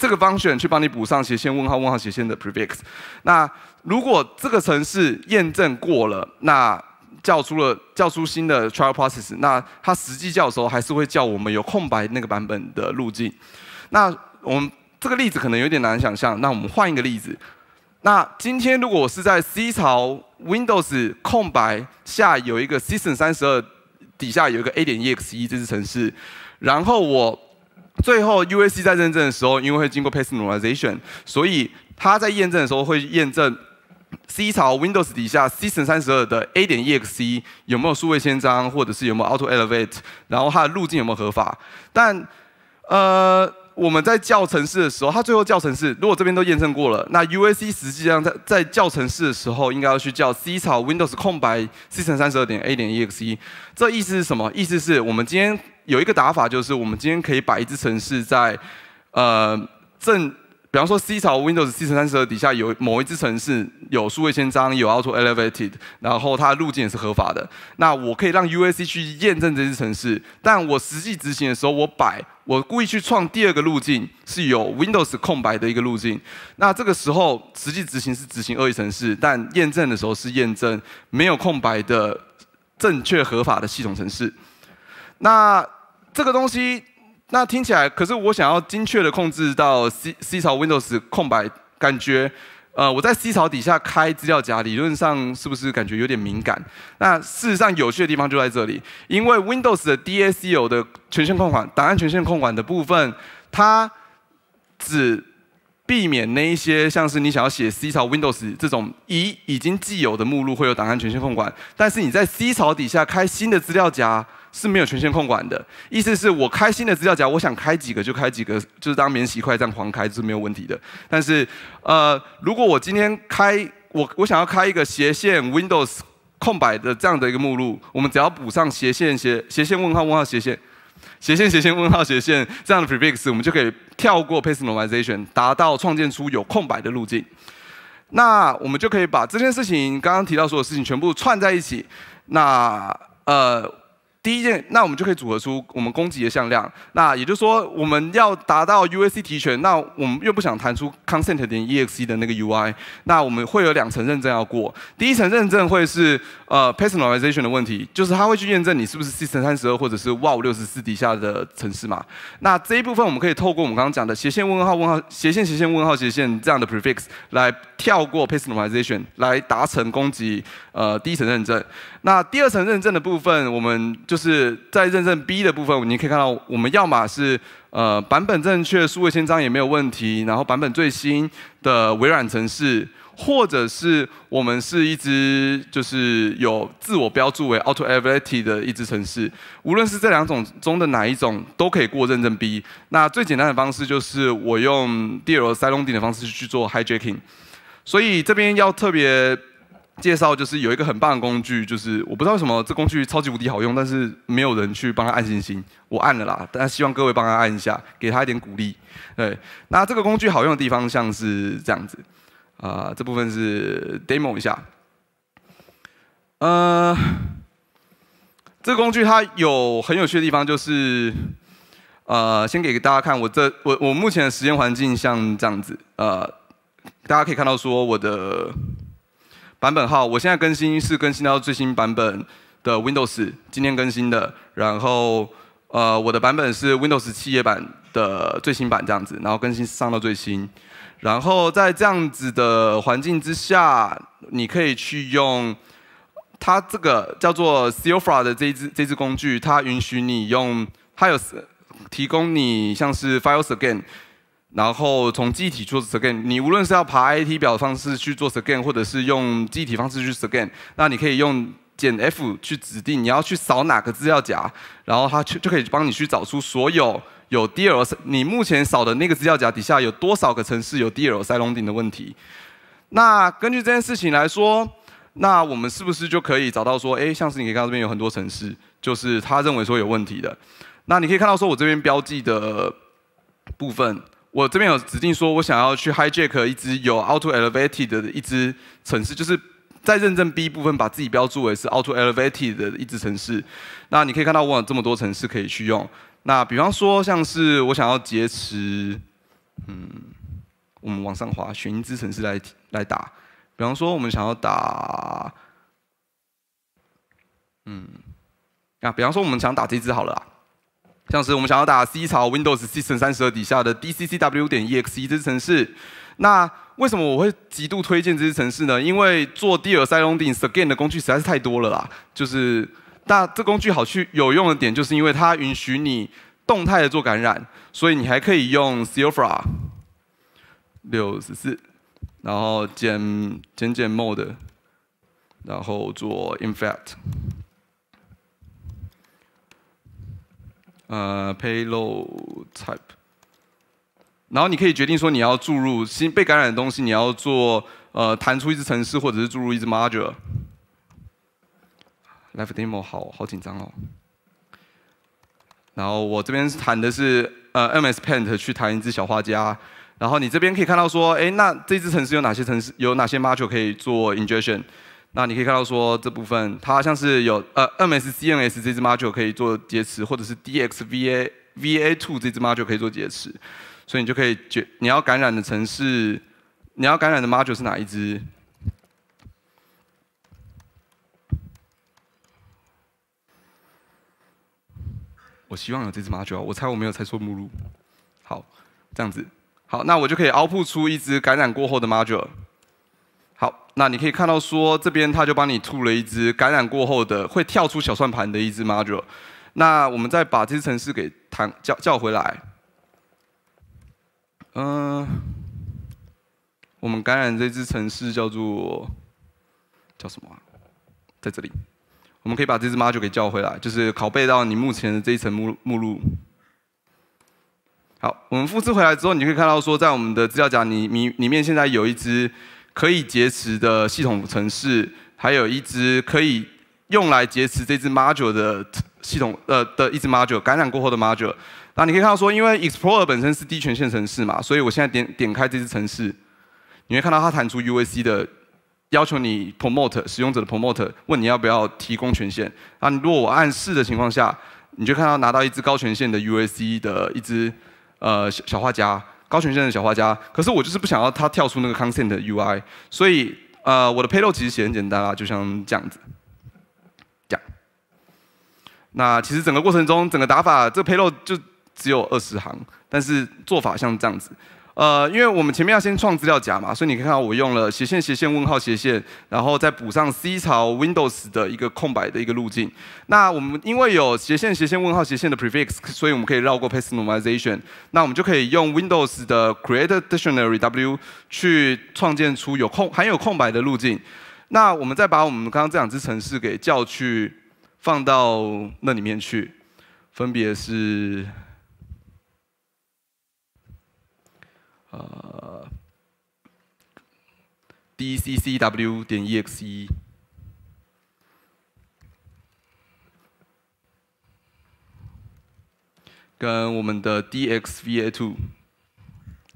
这个 function 去帮你补上斜线问号问号斜线的 prefix。那如果这个程式验证过了，那叫出了叫出新的 trial process。那它实际叫的时候，还是会叫我们有空白那个版本的路径。那我们这个例子可能有点难想象。那我们换一个例子。那今天如果是在 C 槽 Windows 空白下有一个 system 三十二底下有一个 a 点 exe 这支程式，然后我。最后，UAC 在认证的时候，因为会经过 Personalization，所以它在验证的时候会验证 C 槽 Windows 底下 C 乘三十二的 A 点 EXE 有没有数位签章，或者是有没有 Auto Elevate，然后它的路径有没有合法。但呃，我们在教程式的时候，它最后教程式如果这边都验证过了，那 UAC 实际上在在教程式的时候应该要去叫 C 槽 Windows 空白 C 乘三十二点 A 点 EXE。这意思是什么？意思是我们今天。有一个打法就是，我们今天可以把一只城市在，呃正，比方说 C 朝 Windows C 乘三十二底下有某一只城市有数位签章有 a u t o elevated，然后它的路径也是合法的。那我可以让 UAC 去验证这只城市，但我实际执行的时候，我摆我故意去创第二个路径是有 Windows 空白的一个路径。那这个时候实际执行是执行恶意城市，但验证的时候是验证没有空白的正确合法的系统城市。那这个东西，那听起来可是我想要精确的控制到 C C 槽 Windows 空白感觉，呃，我在 C 槽底下开资料夹，理论上是不是感觉有点敏感？那事实上有趣的地方就在这里，因为 Windows 的 d a s 有的权限控管，档案权限控管的部分，它只避免那一些像是你想要写 C 槽 Windows 这种已已经既有的目录会有档案权限控管，但是你在 C 槽底下开新的资料夹。是没有权限控管的，意思是我开心的资料夹，我想开几个就开几个，就是当免洗筷这样狂开是没有问题的。但是，呃，如果我今天开我我想要开一个斜线 Windows 空白的这样的一个目录，我们只要补上斜线斜斜线问号问号斜线斜线斜线问号斜线这样的 prefix，我们就可以跳过 p a t s normalization，达到创建出有空白的路径。那我们就可以把这件事情刚刚提到所有事情全部串在一起。那呃。第一件，那我们就可以组合出我们攻击的向量。那也就是说，我们要达到 UAC 提权，那我们又不想弹出 Consent 点 exe 的那个 UI，那我们会有两层认证要过。第一层认证会是呃 Personalization 的问题，就是它会去验证你是不是 System 三十二或者是 Wow 六十四底下的城市码。那这一部分我们可以透过我们刚刚讲的斜线问号问号斜线斜线问号斜线这样的 Prefix 来跳过 Personalization，来达成攻击呃第一层认证。那第二层认证的部分，我们就是在认证 B 的部分，你可以看到，我们要么是呃版本正确，数位签章也没有问题，然后版本最新的微软程式，或者是我们是一支就是有自我标注为 auto a v a i n i t y 的一支程式，无论是这两种中的哪一种，都可以过认证 B。那最简单的方式就是我用第二 l 塞隆顶的方式去做 h i j a c k i n g 所以这边要特别。介绍就是有一个很棒的工具，就是我不知道为什么这工具超级无敌好用，但是没有人去帮他按星星，我按了啦，大家希望各位帮他按一下，给他一点鼓励。对，那这个工具好用的地方像是这样子，啊，这部分是 demo 一下。呃，这个工具它有很有趣的地方，就是呃，先给大家看我这我我目前的实验环境像这样子，呃，大家可以看到说我的。版本号，我现在更新是更新到最新版本的 Windows，今天更新的。然后，呃，我的版本是 Windows 企业版的最新版这样子，然后更新上到最新。然后在这样子的环境之下，你可以去用它这个叫做 Silfra 的这支这支工具，它允许你用，它有提供你像是 f i l e s a g a i n 然后从忆体做 scan，你无论是要爬 IT 表方式去做 scan，或者是用忆体方式去 scan，那你可以用减 f 去指定你要去扫哪个资料夹，然后它就就可以帮你去找出所有有 DL 你目前扫的那个资料夹底下有多少个城市有 DL 塞隆顶的问题。那根据这件事情来说，那我们是不是就可以找到说，哎，像是你可以看到这边有很多城市，就是他认为说有问题的。那你可以看到说我这边标记的部分。我这边有指定说，我想要去 hijack 一只有 auto elevated 的一支城市，就是在认证 B 部分，把自己标注为是 auto elevated 的一支城市。那你可以看到我有这么多城市可以去用。那比方说，像是我想要劫持，嗯，我们往上滑，选一支城市来来打。比方说，我们想要打，嗯，啊，比方说，我们想打这只好了。像是我们想要打 C 槽 Windows System 32底下的 DCCW 点 EXE 这些程式，那为什么我会极度推荐这些程式呢？因为做第二赛龙顶 scan 的工具实在是太多了啦。就是那这工具好去有用的点，就是因为它允许你动态的做感染，所以你还可以用 Seafra 六十四，然后减减减 mode，然后做 infect。呃，payload type，然后你可以决定说你要注入新被感染的东西，你要做呃弹出一只程式，或者是注入一只 module。Live demo，好好紧张哦。然后我这边弹的是呃 MS Paint 去弹一只小画家，然后你这边可以看到说，哎，那这只程式有哪些程式，有哪些 module 可以做 injection？那你可以看到说，这部分它像是有呃 MS CNs 这只 module 可以做劫持，或者是 DXVA VA2 这只 module 可以做劫持，所以你就可以决你要感染的城市，你要感染的 module 是哪一只？我希望有这只 module，我猜我没有猜错目录。好，这样子，好，那我就可以凹出一只感染过后的 module。那你可以看到说，这边他就帮你吐了一只感染过后的会跳出小算盘的一只 module。那我们再把这只城市给弹叫叫回来。嗯，我们感染这只城市叫做叫什么？在这里，我们可以把这只 module 给叫回来，就是拷贝到你目前的这一层目目录。好，我们复制回来之后，你可以看到说，在我们的资料夹你你里面现在有一只。可以劫持的系统城市，还有一只可以用来劫持这只 module 的系统，呃，的一只 module 感染过后的 module。那你可以看到说，因为 Explorer 本身是低权限城市嘛，所以我现在点点开这只城市，你会看到它弹出 UAC 的要求，你 promote 使用者的 promote，问你要不要提供权限。啊，如果我按是的情况下，你就看到拿到一只高权限的 UAC 的一只呃小小画家。高权限的小画家，可是我就是不想要他跳出那个 consent 的 UI，所以，呃，我的 payload 其实写很简单啦，就像这样子，这样。那其实整个过程中，整个打法，这个 payload 就只有二十行，但是做法像这样子。呃，因为我们前面要先创资料夹嘛，所以你可以看到我用了斜线斜线问号斜线，然后再补上 C 朝 Windows 的一个空白的一个路径。那我们因为有斜线斜线问号斜线的 prefix，所以我们可以绕过 personalization。那我们就可以用 Windows 的 CreateDictionaryW 去创建出有空含有空白的路径。那我们再把我们刚刚这两只程式给叫去放到那里面去，分别是。呃，dccw 点 exe 跟我们的 d x v a two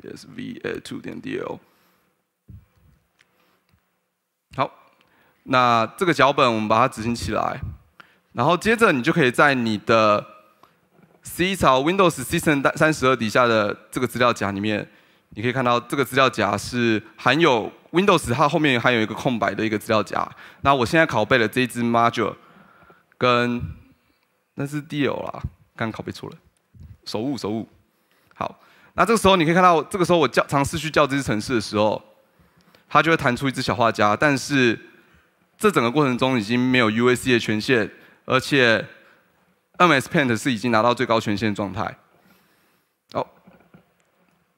s v a two 点 dl。好，那这个脚本我们把它执行起来，然后接着你就可以在你的 C 槽 Windows System 三十二底下的这个资料夹里面。你可以看到这个资料夹是含有 Windows，它后面还有一个空白的一个资料夹。那我现在拷贝了这一支 Module，跟那是 Deal 啦，刚拷贝错了，手误手误。好，那这个时候你可以看到，这个时候我叫尝试去叫这支程式的时候，它就会弹出一只小画家，但是这整个过程中已经没有 UAC 的权限，而且 MS Paint 是已经拿到最高权限状态。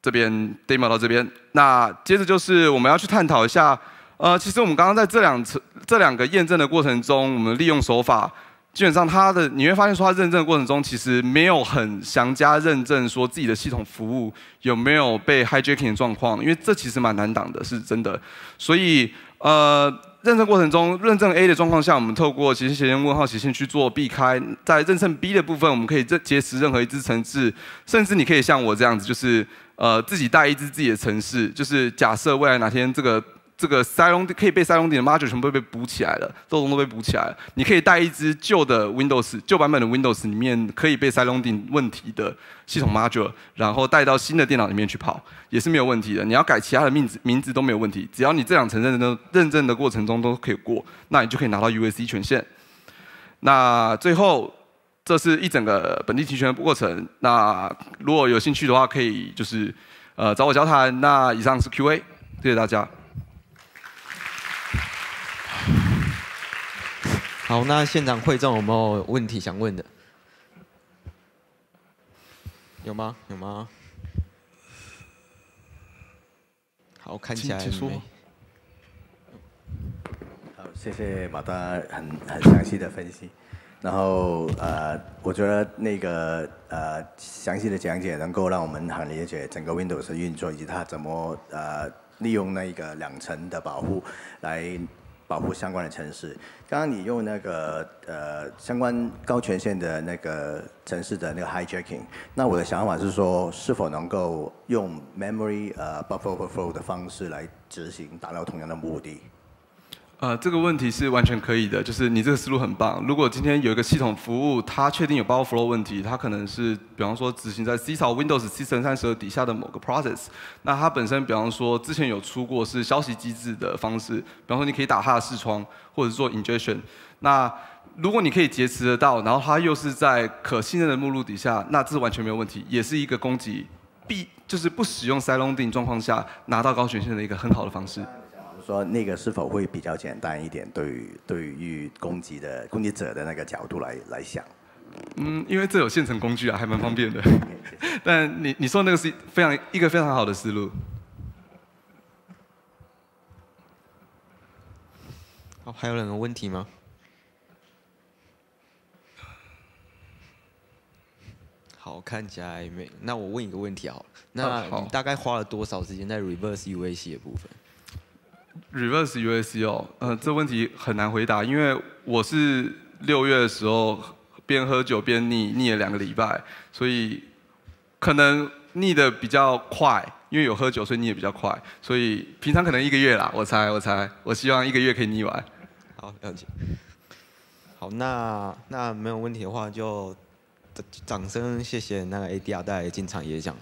这边 demo 到这边，那接着就是我们要去探讨一下，呃，其实我们刚刚在这两次这两个验证的过程中，我们利用手法，基本上它的你会发现说，它认证的过程中其实没有很详加认证说自己的系统服务有没有被 hijacking 的状况，因为这其实蛮难挡的，是真的，所以呃。认证过程中，认证 A 的状况下，我们透过其实斜线问号斜线去做避开。在认证 B 的部分，我们可以结结识任何一只城市，甚至你可以像我这样子，就是呃自己带一只自己的城市。就是假设未来哪天这个。这个塞隆可以被塞隆顶的 module 全部被补起来了，漏洞都被补起来了。你可以带一只旧的 Windows 旧版本的 Windows 里面可以被塞隆顶问题的系统 module，然后带到新的电脑里面去跑，也是没有问题的。你要改其他的名字名字都没有问题，只要你这两层认证认证的过程中都可以过，那你就可以拿到 u s c 权限。那最后这是一整个本地提权的过程。那如果有兴趣的话，可以就是呃找我交谈。那以上是 QA，谢谢大家。好，那现场会众有没有问题想问的？有吗？有吗？好，看起来没？好，谢谢马达很很详细的分析。然后呃，我觉得那个呃详细的讲解能够让我们很理解整个 Windows 运作以及它怎么呃利用那一个两层的保护来。保护相关的城市。刚刚你用那个呃相关高权限的那个城市的那个 hijacking，那我的想法是说，是否能够用 memory 呃 buffer overflow 的方式来执行，达到同样的目的？呃，这个问题是完全可以的，就是你这个思路很棒。如果今天有一个系统服务，它确定有包括 flow 问题，它可能是，比方说执行在 C 系 Windows 七乘三十二底下的某个 process，那它本身比方说之前有出过是消息机制的方式，比方说你可以打它的视窗，或者做 injection。那如果你可以劫持得到，然后它又是在可信任的目录底下，那这完全没有问题，也是一个攻击必就是不使用 s i e l o n d i n g 状况下拿到高权限的一个很好的方式。说那个是否会比较简单一点？对于对于攻击的攻击者的那个角度来来想，嗯，因为这有现成工具啊，还蛮方便的。(laughs) 但你你说那个是非常一个非常好的思路。好，还有两个问题吗？好，看起来没。那我问一个问题好了，那你大概花了多少时间在 reverse UAC 的部分？Reverse UAC 哦，嗯，这问题很难回答，因为我是六月的时候边喝酒边腻腻了两个礼拜，所以可能腻的比较快，因为有喝酒，所以腻的比较快，所以平常可能一个月啦，我猜我猜，我希望一个月可以腻完。好，了解。好，那那没有问题的话，就掌声谢谢那个 AD 带来进场演讲。